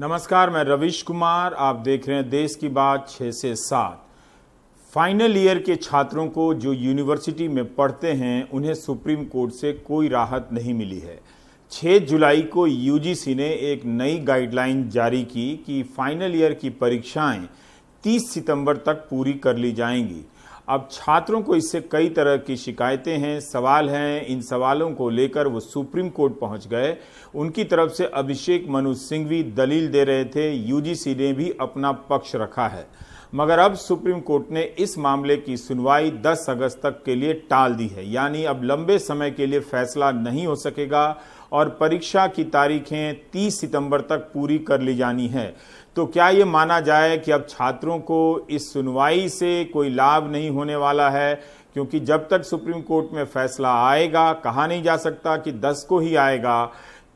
नमस्कार मैं रविश कुमार आप देख रहे हैं देश की बात छः से सात फाइनल ईयर के छात्रों को जो यूनिवर्सिटी में पढ़ते हैं उन्हें सुप्रीम कोर्ट से कोई राहत नहीं मिली है 6 जुलाई को यूजीसी ने एक नई गाइडलाइन जारी की कि फाइनल ईयर की परीक्षाएं 30 सितंबर तक पूरी कर ली जाएंगी अब छात्रों को इससे कई तरह की शिकायतें हैं सवाल हैं इन सवालों को लेकर वो सुप्रीम कोर्ट पहुंच गए उनकी तरफ से अभिषेक मनु सिंघवी दलील दे रहे थे यूजीसी ने भी अपना पक्ष रखा है मगर अब सुप्रीम कोर्ट ने इस मामले की सुनवाई 10 अगस्त तक के लिए टाल दी है यानी अब लंबे समय के लिए फैसला नहीं हो सकेगा और परीक्षा की तारीखें 30 सितंबर तक पूरी कर ली जानी है तो क्या ये माना जाए कि अब छात्रों को इस सुनवाई से कोई लाभ नहीं होने वाला है क्योंकि जब तक सुप्रीम कोर्ट में फैसला आएगा कहा नहीं जा सकता कि 10 को ही आएगा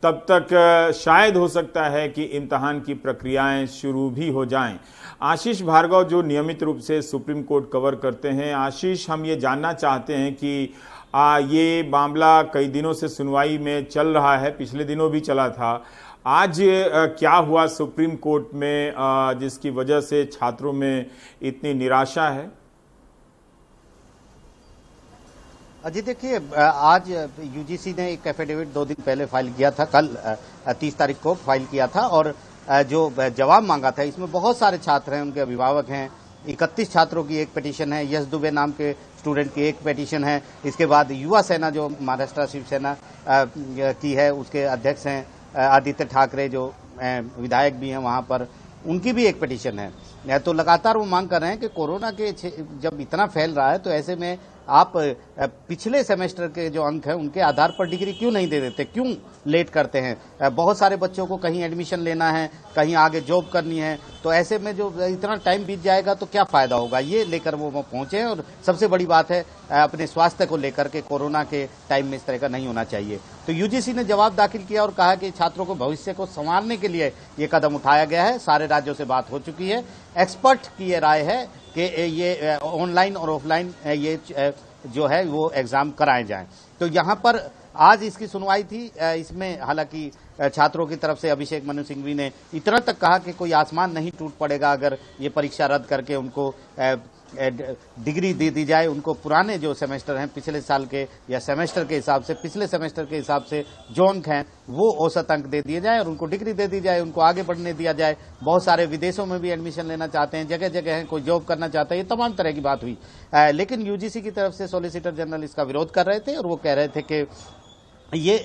तब तक शायद हो सकता है कि इम्तहान की प्रक्रियाएं शुरू भी हो जाएं। आशीष भार्गव जो नियमित रूप से सुप्रीम कोर्ट कवर करते हैं आशीष हम ये जानना चाहते हैं कि आ, ये मामला कई दिनों से सुनवाई में चल रहा है पिछले दिनों भी चला था आज क्या हुआ सुप्रीम कोर्ट में जिसकी वजह से छात्रों में इतनी निराशा है अजय देखिए आज यूजीसी ने एक एफिडेविट दो दिन पहले फाइल किया था कल तीस तारीख को फाइल किया था और जो जवाब मांगा था इसमें बहुत सारे छात्र हैं उनके अभिभावक हैं इकतीस छात्रों की एक पिटीशन है यश दुबे नाम के स्टूडेंट की एक पिटीशन है इसके बाद युवा सेना जो महाराष्ट्र शिवसेना की है उसके अध्यक्ष हैं आदित्य ठाकरे जो विधायक भी हैं वहां पर उनकी भी एक पिटीशन है तो लगातार वो मांग कर रहे हैं कि कोरोना के जब इतना फैल रहा है तो ऐसे में आप पिछले सेमेस्टर के जो अंक हैं उनके आधार पर डिग्री क्यों नहीं दे देते क्यों लेट करते हैं बहुत सारे बच्चों को कहीं एडमिशन लेना है कहीं आगे जॉब करनी है तो ऐसे में जो इतना टाइम बीत जाएगा तो क्या फायदा होगा ये लेकर वो पहुंचे हैं और सबसे बड़ी बात है अपने स्वास्थ्य को लेकर के कोरोना के टाइम में इस तरह का नहीं होना चाहिए तो यूजीसी ने जवाब दाखिल किया और कहा कि छात्रों को भविष्य को संवारने के लिए ये कदम उठाया गया है सारे राज्यों से बात हो चुकी है एक्सपर्ट की ये राय है कि ये ऑनलाइन और ऑफलाइन ये जो है वो एग्जाम कराए जाएं तो यहाँ पर आज इसकी सुनवाई थी इसमें हालांकि छात्रों की तरफ से अभिषेक मनु सिंघवी ने इतना तक कहा कि कोई आसमान नहीं टूट पड़ेगा अगर ये परीक्षा रद्द करके उनको डिग्री दे दी जाए उनको पुराने जो सेमेस्टर हैं पिछले साल के या सेमेस्टर के हिसाब से पिछले सेमेस्टर के हिसाब से जो अंक हैं वो औसत अंक दे दिए जाए और उनको डिग्री दे दी जाए उनको आगे बढ़ने दिया जाए बहुत सारे विदेशों में भी एडमिशन लेना चाहते हैं जगह जगह हैं कोई जॉब करना चाहता है ये तमाम तरह की बात हुई लेकिन यूजीसी की तरफ से सोलिसिटर जनरल इसका विरोध कर रहे थे और वो कह रहे थे कि ये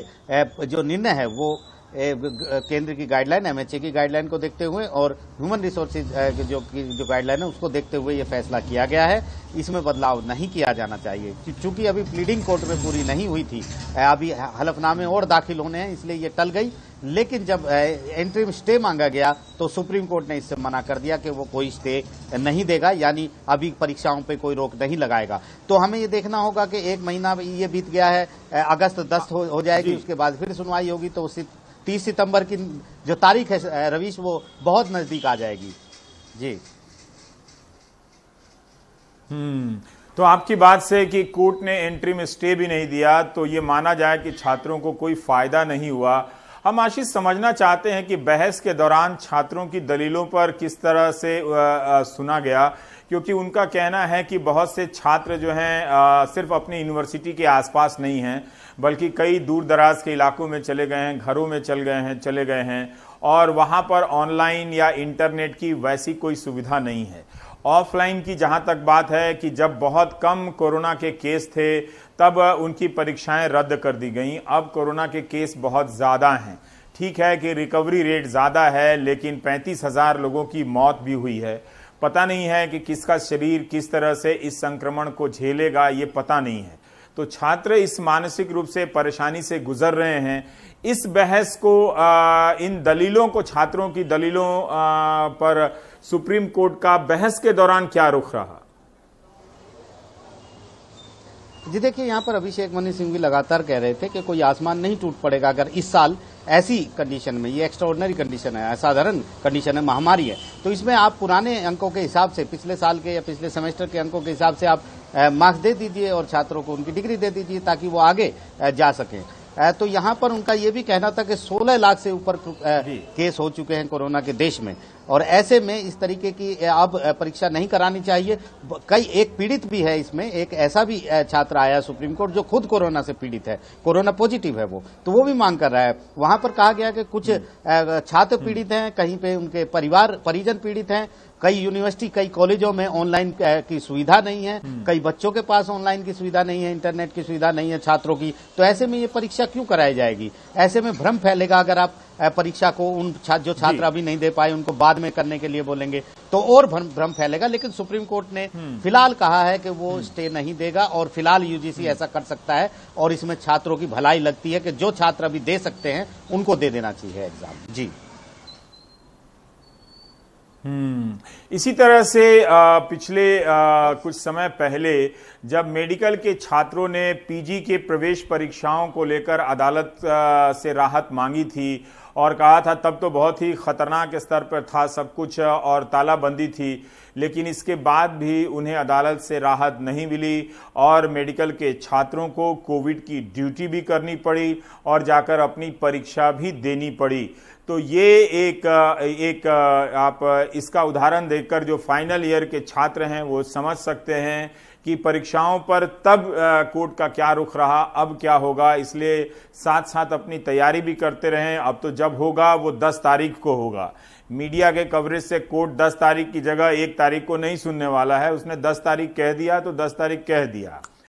जो निर्णय है वो केंद्र की गाइडलाइन एमएचए की गाइडलाइन को देखते हुए और ह्यूमन रिसोर्सेज जो जो गाइडलाइन है उसको देखते हुए ये फैसला किया गया है इसमें बदलाव नहीं किया जाना चाहिए चूंकि अभी प्लीडिंग कोर्ट में पूरी नहीं हुई थी अभी हलफनामे और दाखिल होने हैं इसलिए ये टल गई लेकिन जब एंट्री स्टे मांगा गया तो सुप्रीम कोर्ट ने इससे मना कर दिया कि वो कोई स्टे नहीं देगा यानी अभी परीक्षाओं पे कोई रोक नहीं लगाएगा तो हमें ये देखना होगा कि एक महीना ये बीत गया है अगस्त दस हो, हो जाएगी उसके बाद फिर सुनवाई होगी तो उसी तीस सितंबर की जो तारीख है रवीश वो बहुत नजदीक आ जाएगी जी हम्म तो आपकी बात से कि कोर्ट ने एंट्री में स्टे भी नहीं दिया तो ये माना जाए कि छात्रों को कोई फायदा नहीं हुआ हम आशीष समझना चाहते हैं कि बहस के दौरान छात्रों की दलीलों पर किस तरह से सुना गया क्योंकि उनका कहना है कि बहुत से छात्र जो हैं सिर्फ अपनी यूनिवर्सिटी के आसपास नहीं हैं बल्कि कई दूर दराज के इलाकों में चले गए हैं घरों में चल गए हैं चले गए हैं और वहाँ पर ऑनलाइन या इंटरनेट की वैसी कोई सुविधा नहीं है ऑफलाइन की जहाँ तक बात है कि जब बहुत कम कोरोना के केस थे तब उनकी परीक्षाएं रद्द कर दी गई अब कोरोना के केस बहुत ज़्यादा हैं ठीक है कि रिकवरी रेट ज़्यादा है लेकिन पैंतीस हज़ार लोगों की मौत भी हुई है पता नहीं है कि किसका शरीर किस तरह से इस संक्रमण को झेलेगा ये पता नहीं है तो छात्र इस मानसिक रूप से परेशानी से गुजर रहे हैं इस बहस को इन दलीलों को छात्रों की दलीलों पर सुप्रीम कोर्ट का बहस के दौरान क्या रुख रहा जी देखिए यहाँ पर अभिषेक मनी सिंह भी लगातार कह रहे थे कि कोई आसमान नहीं टूट पड़ेगा अगर इस साल ऐसी कंडीशन में ये एक्स्ट्राऑर्डनरी कंडीशन है असाधारण कंडीशन है महामारी है तो इसमें आप पुराने अंकों के हिसाब से पिछले साल के या पिछले सेमेस्टर के अंकों के हिसाब से आप मार्क्स दे दीजिए और छात्रों को उनकी डिग्री दे दीजिए ताकि वो आगे जा सकें तो यहाँ पर उनका ये भी कहना था कि 16 लाख से ऊपर केस हो चुके हैं कोरोना के देश में और ऐसे में इस तरीके की अब परीक्षा नहीं करानी चाहिए कई एक पीड़ित भी है इसमें एक ऐसा भी छात्र आया सुप्रीम कोर्ट जो खुद कोरोना से पीड़ित है कोरोना पॉजिटिव है वो तो वो भी मांग कर रहा है वहां पर कहा गया कि कुछ हम्म। छात्र पीड़ित हैं कहीं पे उनके परिवार परिजन पीड़ित हैं कई यूनिवर्सिटी कई कॉलेजों में ऑनलाइन की सुविधा नहीं है हम्म। कई बच्चों के पास ऑनलाइन की सुविधा नहीं है इंटरनेट की सुविधा नहीं है छात्रों की तो ऐसे में ये परीक्षा क्यों कराई जाएगी ऐसे में भ्रम फैलेगा अगर आप परीक्षा को उन छा, जो छात्र अभी नहीं दे पाए उनको बाद में करने के लिए बोलेंगे तो और भ्रम फैलेगा लेकिन सुप्रीम कोर्ट ने हम्म। फिलहाल कहा है कि वो हम्म। स्टे नहीं देगा और फिलहाल यूजीसी हम्म। ऐसा कर सकता है और इसमें छात्रों की भलाई लगती है कि जो छात्र अभी दे सकते हैं उनको दे देना चाहिए एग्जाम जी इसी तरह से पिछले कुछ समय पहले जब मेडिकल के छात्रों ने पीजी के प्रवेश परीक्षाओं को लेकर अदालत से राहत मांगी थी और कहा था तब तो बहुत ही ख़तरनाक स्तर पर था सब कुछ और तालाबंदी थी लेकिन इसके बाद भी उन्हें अदालत से राहत नहीं मिली और मेडिकल के छात्रों को कोविड की ड्यूटी भी करनी पड़ी और जाकर अपनी परीक्षा भी देनी पड़ी तो ये एक एक आप इसका उदाहरण देखकर जो फाइनल ईयर के छात्र हैं वो समझ सकते हैं कि परीक्षाओं पर तब कोर्ट का क्या रुख रहा अब क्या होगा इसलिए साथ साथ अपनी तैयारी भी करते रहें अब तो जब होगा वो 10 तारीख को होगा मीडिया के कवरेज से कोर्ट 10 तारीख की जगह एक तारीख को नहीं सुनने वाला है उसने 10 तारीख कह दिया तो 10 तारीख कह दिया